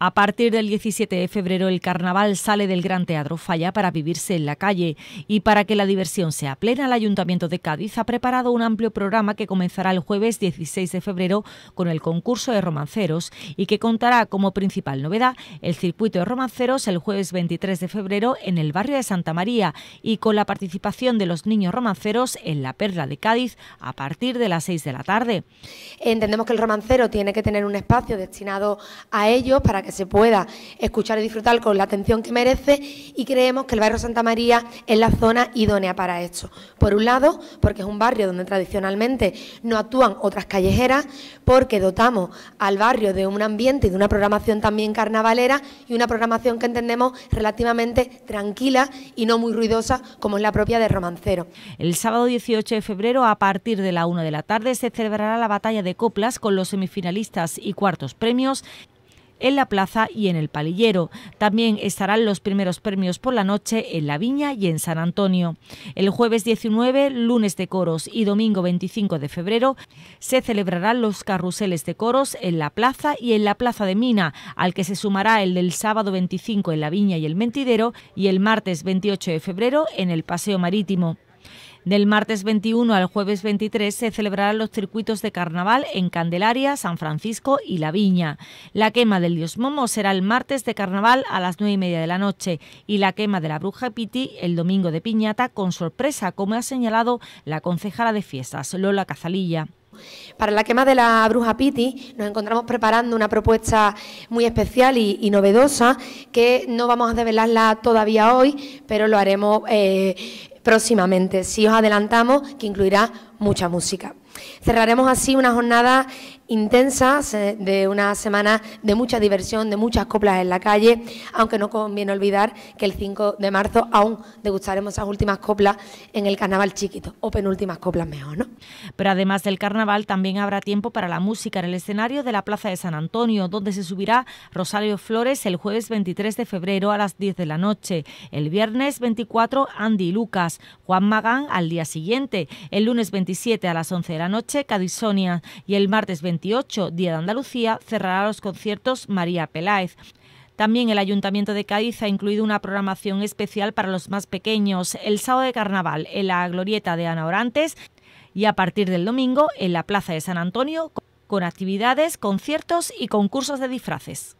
A partir del 17 de febrero el carnaval sale del Gran Teatro Falla para vivirse en la calle y para que la diversión sea plena el Ayuntamiento de Cádiz ha preparado un amplio programa que comenzará el jueves 16 de febrero con el concurso de romanceros y que contará como principal novedad el circuito de romanceros el jueves 23 de febrero en el barrio de Santa María y con la participación de los niños romanceros en la Perla de Cádiz a partir de las 6 de la tarde. Entendemos que el romancero tiene que tener un espacio destinado a ellos para que que se pueda escuchar y disfrutar con la atención que merece y creemos que el barrio Santa María es la zona idónea para esto. Por un lado, porque es un barrio donde tradicionalmente no actúan otras callejeras, porque dotamos al barrio de un ambiente y de una programación también carnavalera y una programación que entendemos relativamente tranquila y no muy ruidosa como es la propia de Romancero. El sábado 18 de febrero, a partir de la 1 de la tarde, se celebrará la batalla de coplas con los semifinalistas y cuartos premios en la plaza y en el palillero. También estarán los primeros premios por la noche en La Viña y en San Antonio. El jueves 19, lunes de coros y domingo 25 de febrero se celebrarán los carruseles de coros en la plaza y en la plaza de Mina, al que se sumará el del sábado 25 en La Viña y el Mentidero y el martes 28 de febrero en el Paseo Marítimo. Del martes 21 al jueves 23 se celebrarán los circuitos de carnaval en Candelaria, San Francisco y La Viña. La quema del Dios Momo será el martes de carnaval a las 9 y media de la noche y la quema de la Bruja Piti el domingo de Piñata con sorpresa, como ha señalado la concejala de fiestas, Lola Cazalilla. Para la quema de la bruja Piti nos encontramos preparando una propuesta muy especial y, novedosa que no vamos a develarla todavía hoy, pero lo haremos eh, próximamente, si os adelantamos, que incluirá mucha música. Cerraremos así una jornada Intensas, de una semana de mucha diversión, de muchas coplas en la calle, aunque no conviene olvidar que el 5 de marzo aún degustaremos esas últimas coplas en el carnaval chiquito, o penúltimas coplas mejor, ¿no? Pero además del carnaval también habrá tiempo para la música en el escenario de la Plaza de San Antonio, donde se subirá Rosario Flores el jueves 23 de febrero a las 10 de la noche, el viernes 24 Andy Lucas, Juan Magán al día siguiente, el lunes 27 a las 11 de la noche ...Cadisonia y el martes 28, Día de Andalucía, cerrará los conciertos María Peláez. También el Ayuntamiento de Cádiz ha incluido una programación especial para los más pequeños el sábado de carnaval en la glorieta de Ana Orantes y a partir del domingo en la Plaza de San Antonio con actividades, conciertos y concursos de disfraces.